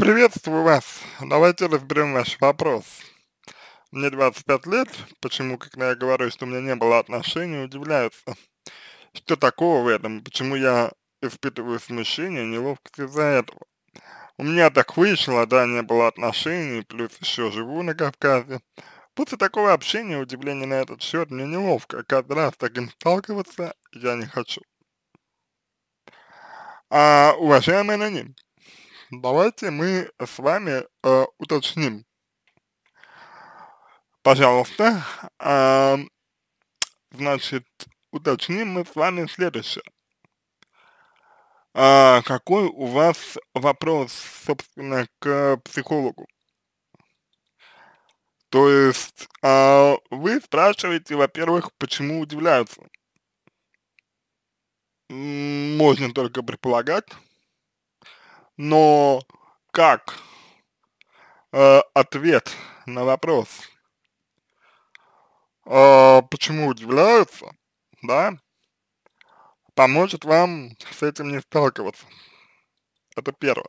Приветствую вас. Давайте разберем ваш вопрос. Мне 25 лет. Почему, когда я говорю, что у меня не было отношений, удивляются? Что такого в этом? Почему я испытываю смущение, неловкость из-за этого? У меня так вышло, да, не было отношений, плюс еще живу на Кавказе. После такого общения удивление на этот счет мне неловко. А каждый раз таким сталкиваться я не хочу. А, уважаемый аноним, давайте мы с вами э, уточним, пожалуйста, э, значит, уточним мы с вами следующее. Э, какой у вас вопрос, собственно, к психологу? То есть э, вы спрашиваете, во-первых, почему удивляются? Можно только предполагать, но как э, ответ на вопрос, э, почему удивляются, да, поможет вам с этим не сталкиваться. Это первое.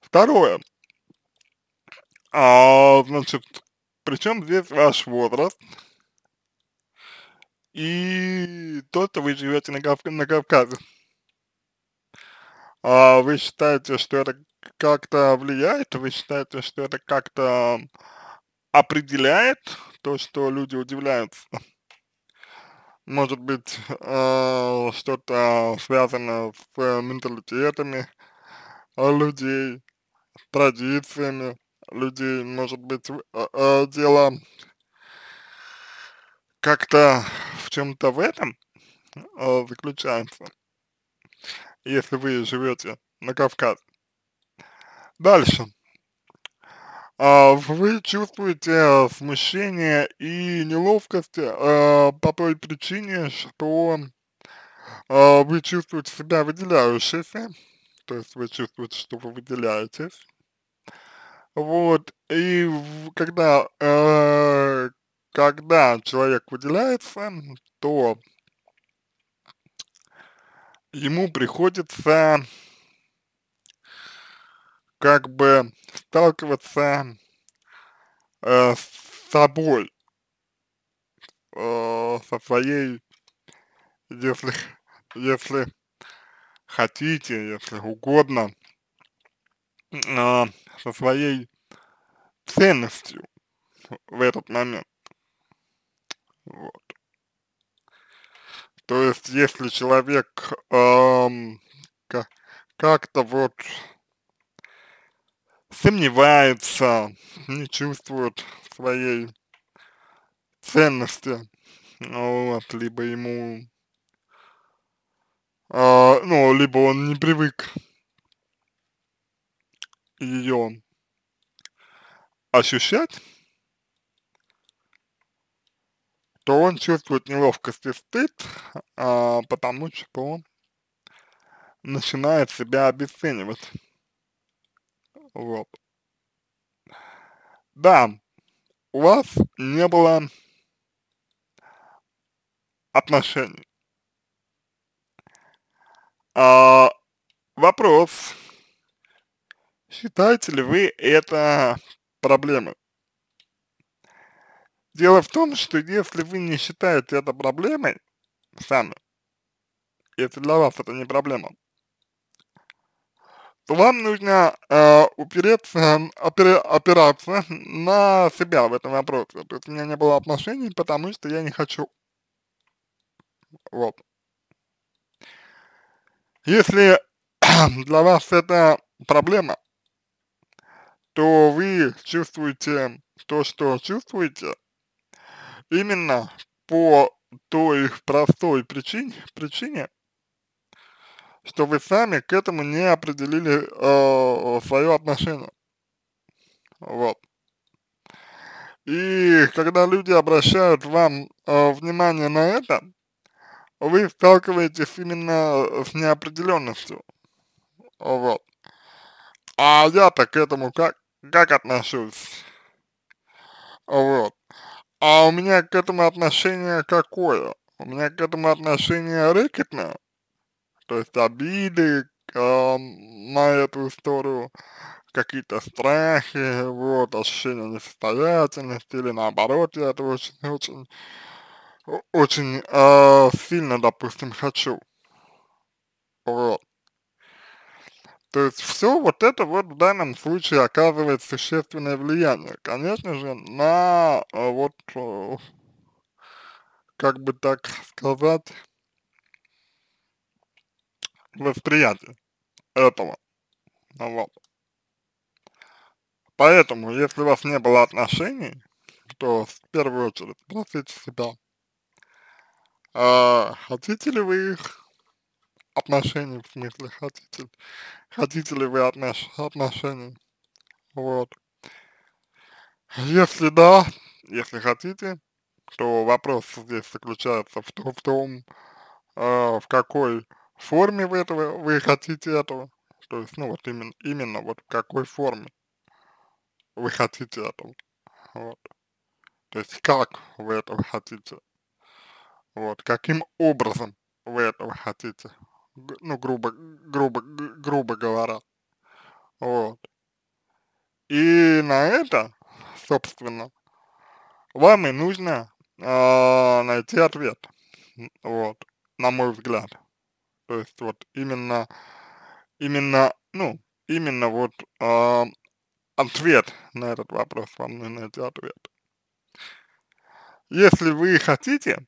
Второе. А, значит, причем здесь ваш возраст и то, что вы живете на, Кавк на Кавказе. А вы считаете, что это как-то влияет? Вы считаете, что это как-то определяет то, что люди удивляются? Может быть, э, что-то связано с менталитетами людей, традициями людей, может быть, э, э, дело как-то в чем-то в этом э, заключается если вы живете на Кавказе. Дальше. А, вы чувствуете э, смущение и неловкость э, по той причине, что э, вы чувствуете себя выделяющейся, то есть вы чувствуете, что вы выделяетесь. Вот, и когда, когда человек выделяется, то ему приходится как бы сталкиваться э, с собой, э, со своей, если, если хотите, если угодно, э, со своей ценностью в этот момент. Вот. То есть, если человек эм, как-то вот сомневается, не чувствует своей ценности, вот, либо ему, э, ну, либо он не привык ее ощущать, то он чувствует неловкость и стыд, а, потому что начинает себя обесценивать. Вот. Да, у вас не было отношений. А, вопрос. Считаете ли вы это проблемой? Дело в том, что если вы не считаете это проблемой сами, если для вас это не проблема, то вам нужно э, упереться, опер, опираться на себя в этом вопросе. То есть у меня не было отношений, потому что я не хочу. Вот. Если для вас это проблема, то вы чувствуете то, что чувствуете, Именно по той простой причине, причине, что вы сами к этому не определили э, свое отношение. Вот. И когда люди обращают вам э, внимание на это, вы сталкиваетесь именно с неопределенностью. Вот. А я-то к этому как, как отношусь? Вот. А у меня к этому отношение какое? У меня к этому отношение рэкетное, то есть обиды э, на эту сторону, какие-то страхи, вот, ощущение несостоятельности или наоборот, я это очень-очень очень э, сильно, допустим, хочу. Вот. То есть все вот это вот в данном случае оказывает существенное влияние, конечно же, на э, вот, э, как бы так сказать, восприятие этого. Ну вот. Поэтому, если у вас не было отношений, то в первую очередь спросите себя, а хотите ли вы их, отношений, в смысле, хотите, хотите ли вы отнош, отношений, вот. Если да, если хотите, то вопрос здесь заключается в, том, в том, э, в какой форме вы этого, вы хотите этого, то есть, ну, вот именно, именно вот в какой форме вы хотите этого, вот. То есть, как вы этого хотите, вот, каким образом вы этого хотите, ну, грубо, грубо, грубо говоря. Вот. И на это, собственно, вам и нужно э, найти ответ, вот, на мой взгляд. То есть вот именно, именно, ну, именно вот э, ответ на этот вопрос вам нужно найти ответ. Если вы хотите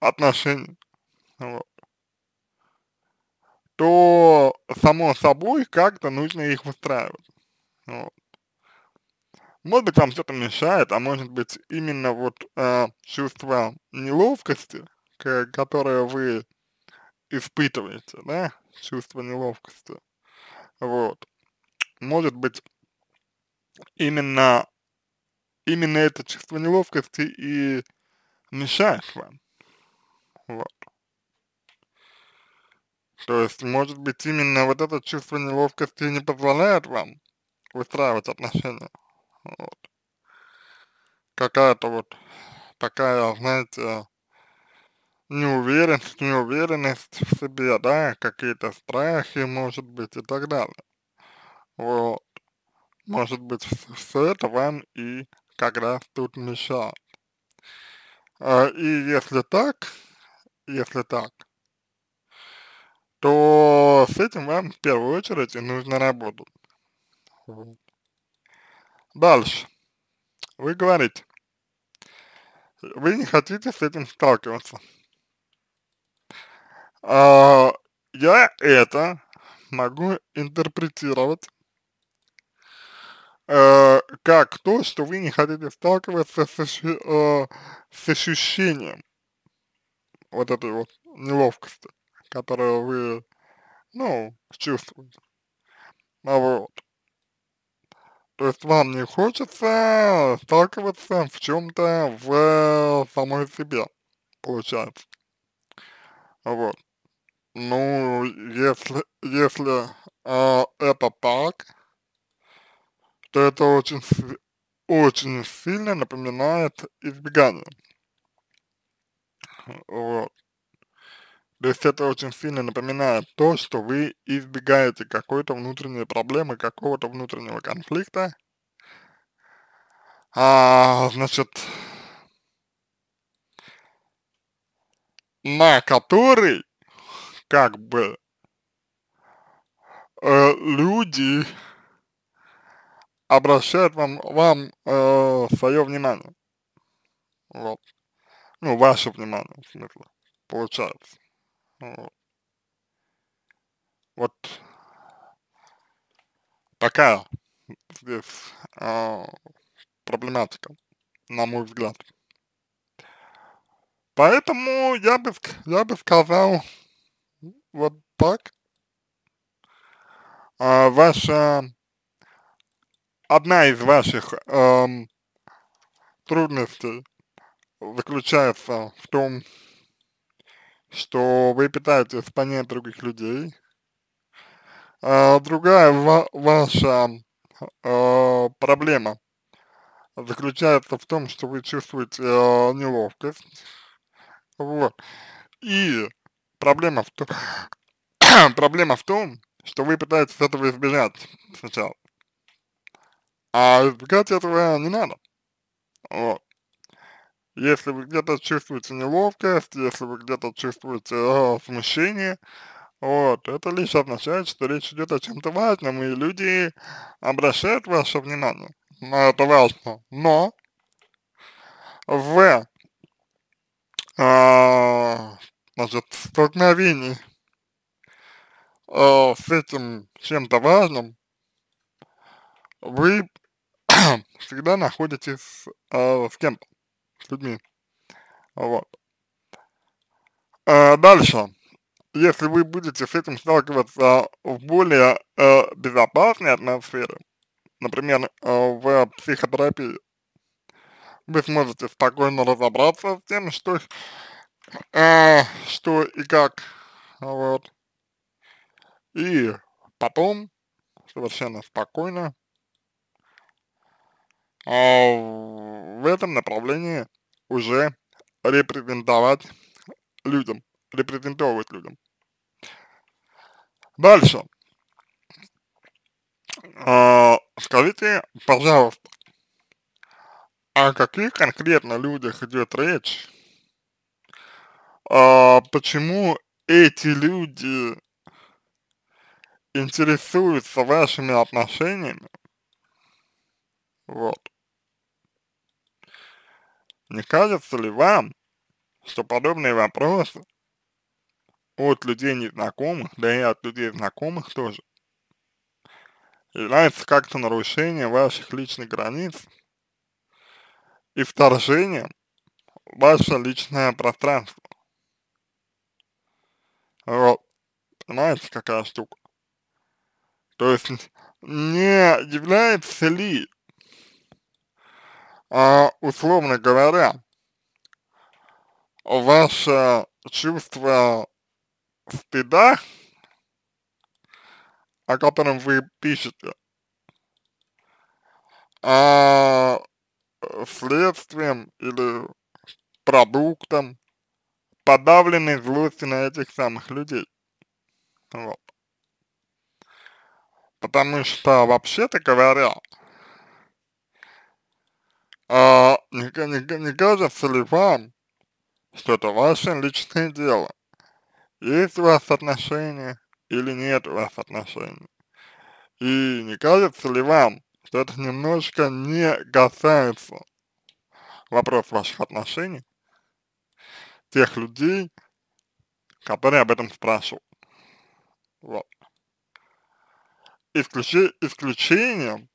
отношений, вот, то само собой как-то нужно их выстраивать. Вот. Может быть, вам что-то мешает, а может быть, именно вот э, чувство неловкости, которое вы испытываете, да, чувство неловкости, вот, может быть, именно, именно это чувство неловкости и мешает вам, вот. То есть, может быть, именно вот это чувство неловкости не позволяет вам устраивать отношения. Вот. Какая-то вот такая, знаете, неуверенность, неуверенность в себе, да, какие-то страхи, может быть, и так далее. Вот. Может быть, все это вам и как раз тут мешает. А, и если так, если так, то с этим вам в первую очередь и нужно работать. Дальше. Вы говорите, вы не хотите с этим сталкиваться. А, я это могу интерпретировать э, как то, что вы не хотите сталкиваться с, э, с ощущением вот этой вот неловкости которую вы, ну, чувствуете. А вот. То есть вам не хочется сталкиваться в чем-то в самой себе, получается. А вот. Ну, если, если э, это так, то это очень, очень сильно напоминает избегание. Вот. То есть это очень сильно напоминает то, что вы избегаете какой-то внутренней проблемы, какого-то внутреннего конфликта. А, значит, на который, как бы, э, люди обращают вам, вам э, свое внимание. Вот. Ну, ваше внимание, в смысле, получается. Ну, вот такая здесь э, проблематика, на мой взгляд. Поэтому я бы, я бы сказал вот так. Э, ваша, одна из ваших э, трудностей заключается в том, что вы пытаетесь понять других людей. А другая ва ваша э, проблема заключается в том, что вы чувствуете э, неловкость. Вот. И проблема в, то... проблема в том, что вы пытаетесь этого избежать сначала. А избегать этого не надо. Вот. Если вы где-то чувствуете неловкость, если вы где-то чувствуете э, смущение, вот, это лишь означает, что речь идет о чем-то важном, и люди обращают ваше внимание на это важно. Но в э, значит, столкновении э, с этим чем-то важным, вы всегда находитесь э, в кем-то с людьми. Вот. А дальше. Если вы будете с этим сталкиваться в более э, безопасной атмосфере, например, э, в психотерапии, вы сможете спокойно разобраться с тем, что, э, что и как, вот. И потом совершенно спокойно э, в этом направлении уже репрезентовать людям, репрезентовывать людям. Дальше. Э, скажите, пожалуйста, о каких конкретно людях идет речь? Э, почему эти люди интересуются вашими отношениями? Вот. Не кажется ли вам, что подобные вопросы от людей незнакомых, да и от людей знакомых тоже, являются как-то нарушением ваших личных границ и вторжение в ваше личное пространство? Вот. Понимаете, какая штука? То есть, не является ли а, условно говоря, ваше чувство стыда, о котором вы пишете, а, следствием или продуктом подавленной злости на этих самых людей. Вот. Потому что, вообще-то говоря, а, не, не, не кажется ли вам, что это ваше личное дело? Есть у вас отношения или нет у вас отношений? И не кажется ли вам, что это немножко не касается вопрос ваших отношений тех людей, которые об этом спрашивают. Вот. Исключи, исключением,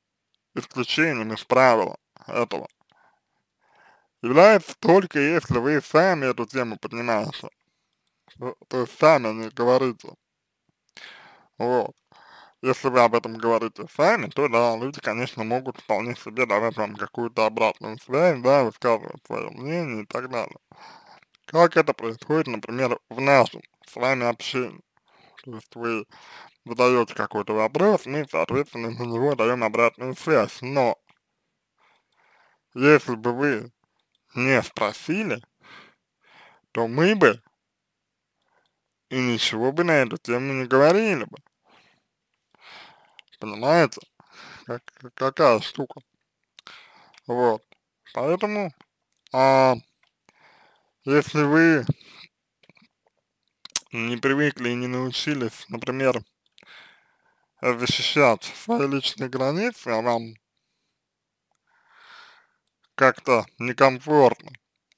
исключением из правила этого является только если вы сами эту тему поднимаете. Э, то, есть сами не говорите. Вот. Если вы об этом говорите сами, то да, люди, конечно, могут вполне себе давать вам какую-то обратную связь, да, высказывать свое мнение и так далее. Как это происходит, например, в нашем с вами общении. То есть вы задаете какой-то вопрос, мы, соответственно, на него даем обратную связь. Но если бы вы не спросили, то мы бы и ничего бы на эту тему не говорили бы. Понимаете? Как, какая штука. Вот. Поэтому, а, если вы не привыкли и не научились, например, защищать свои личные границы, а вам как-то некомфортно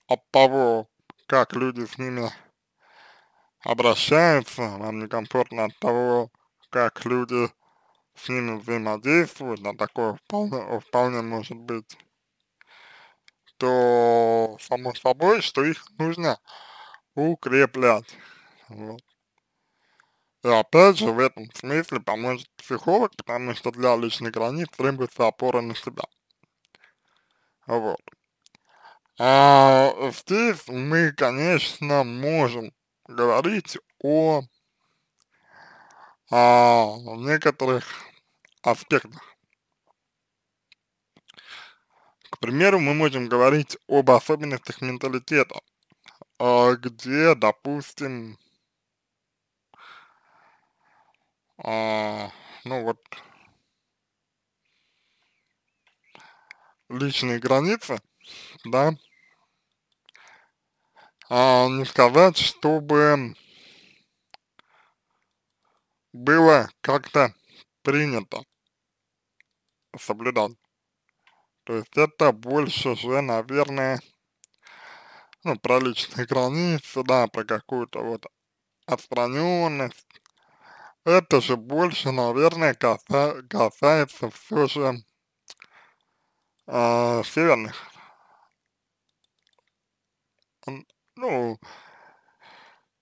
от того, как люди с ними обращаются, вам некомфортно от того, как люди с ними взаимодействуют, На такое вполне, вполне может быть, то само собой, что их нужно укреплять. Вот. И опять же, в этом смысле поможет психолог, потому что для личной границ требуется опора на себя. Вот. А здесь мы, конечно, можем говорить о, о а, некоторых аспектах. К примеру, мы можем говорить об особенностях менталитета, а, где, допустим, а, ну вот личные границы, да, а не сказать, чтобы было как-то принято соблюдать. То есть это больше же, наверное, ну, про личные границы, да, про какую-то вот отстраненность. Это же больше, наверное, каса касается все же э, а, северных. Ну,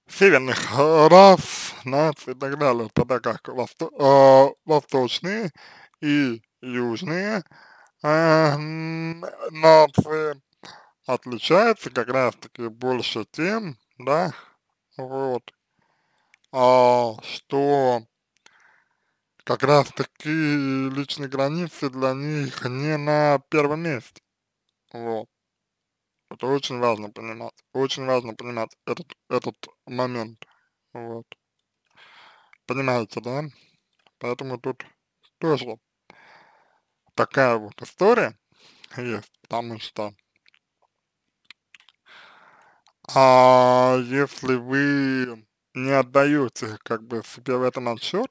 северных рас, наций и так далее, тогда как восто, э, а, восточные и южные э, нации отличаются как раз-таки больше тем, да, вот, а, что как раз таки личные границы для них не на первом месте. Вот. Это очень важно понимать. Очень важно понимать этот, этот момент. Вот. Понимаете, да? Поэтому тут тоже такая вот история есть, потому что а если вы не отдаете как бы себе в этом отчет,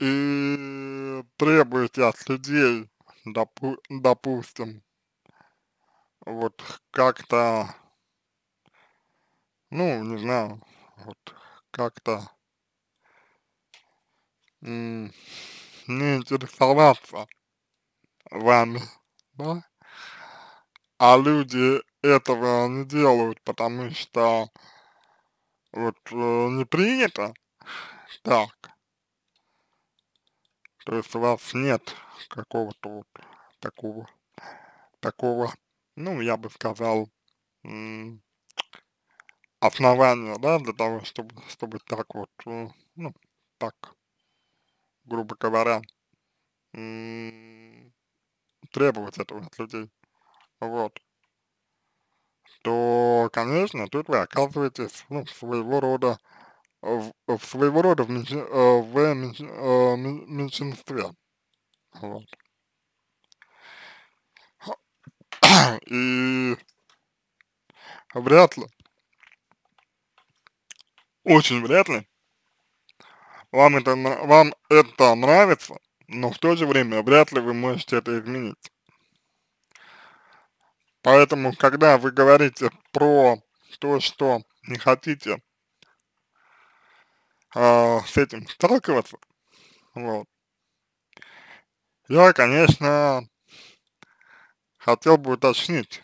и требуете от людей, допу допустим, вот как-то, ну, не знаю, вот как-то не интересоваться вами, да? А люди этого не делают, потому что вот э, не принято так. То есть у вас нет какого-то вот такого, такого, ну, я бы сказал, основания, да, для того, чтобы, чтобы так вот, э, ну, так, грубо говоря, требовать этого от людей, вот, то, конечно, тут вы оказываетесь, ну, своего рода в, э, в своего рода в, меньши, э, в э, меньши, меньшинстве. Вот. И вряд ли, очень вряд ли, вам это, вам это нравится, но в то же время вряд ли вы можете это изменить. Поэтому, когда вы говорите про то, что не хотите а, с этим сталкиваться. Вот. Я, конечно, хотел бы уточнить,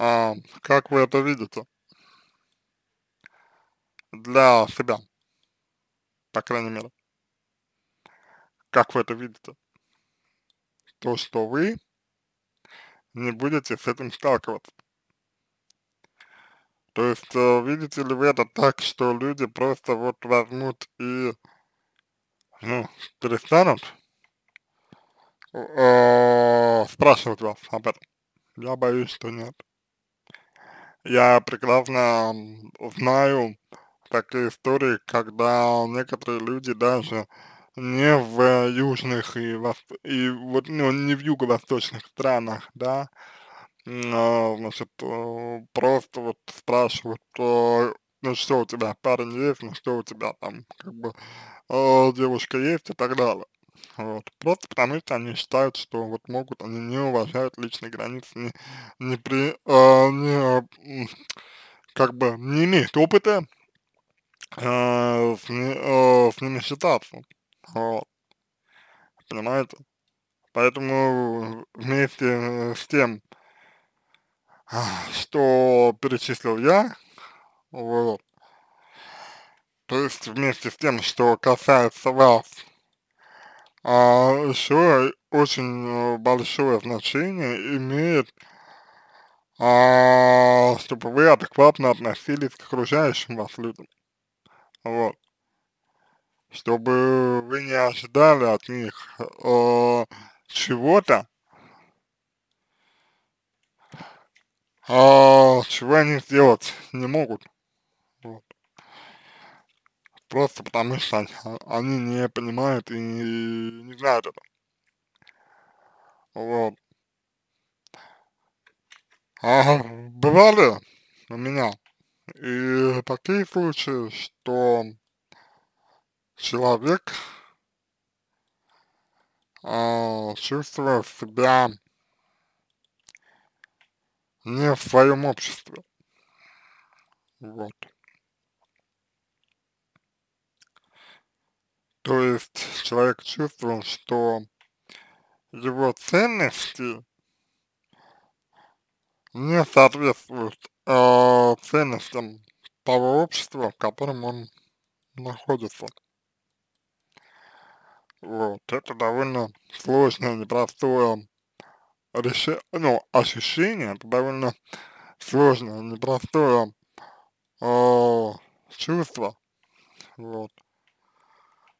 э, как вы это видите для себя, по крайней мере. Как вы это видите? То, что вы не будете с этим сталкиваться. То есть, э, видите ли вы это так, что люди просто вот возьмут и, ну, перестанут э, спрашивать вас об этом? Я боюсь, что нет. Я прекрасно знаю такие истории, когда некоторые люди даже не в э, южных и, вос... и вот, ну, не в юго-восточных странах, да, Э, значит, э, просто вот спрашивают, э, ну что у тебя, парень есть, ну что у тебя там, как бы, девушка есть и так далее. Вот. Просто потому что они считают, что вот могут, они не уважают личные границы, не, не при, э, не, как бы не имеют опыта э, с, не, э, с ними считаться. Вот. Понимаете? Поэтому вместе с тем, э, что перечислил я, вот. То есть вместе с тем, что касается вас, а, еще очень э, большое значение имеет, а, чтобы вы адекватно относились к окружающим вас людям. Вот. Чтобы вы не ожидали от них э, чего-то, а, чего они сделать не могут. Вот. Просто потому что они, они не понимают и не, не знают это. Вот. А, бывали у меня и такие случаи, что человек а, чувствовал себя не в своем обществе. Вот. То есть человек чувствовал, что его ценности не соответствуют э, ценностям того общества, в котором он находится. Вот, это довольно сложное, непростое реше... ну, ощущение, это довольно сложное, непростое э, чувство, вот,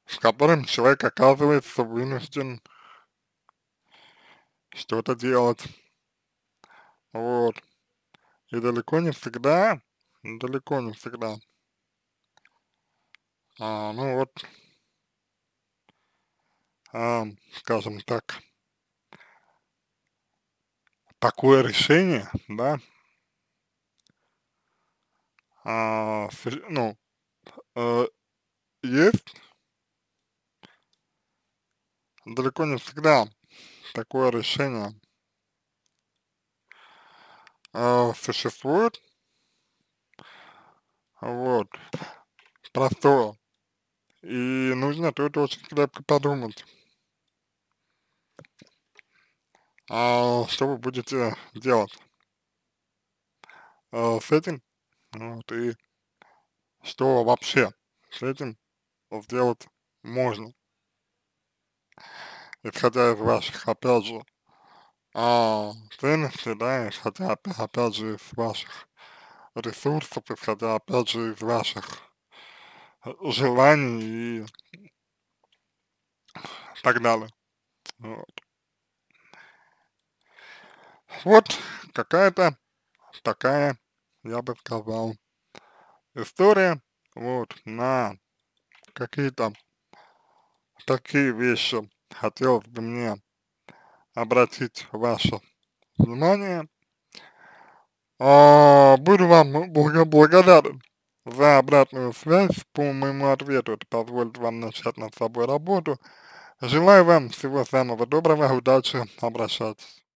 с которым человек оказывается вынужден что-то делать, вот, и далеко не всегда, далеко не всегда, а, ну вот, а, скажем так, такое решение, да, а, ну, а, есть далеко не всегда такое решение а, существует. Вот. Простое. И нужно тут очень крепко подумать. А что вы будете э, делать а, с этим? Ну, вот, и что вообще с этим сделать можно? Исходя из ваших, опять же, а, ценностей, да, исходя, опять же, из ваших ресурсов, исходя, опять же, из ваших э, желаний и так далее. Вот. Вот какая-то такая, я бы сказал, история вот на какие-то такие вещи хотелось бы мне обратить ваше внимание. А, буду вам благодарен за обратную связь по моему ответу. Это позволит вам начать над собой работу. Желаю вам всего самого доброго, удачи, обращайтесь.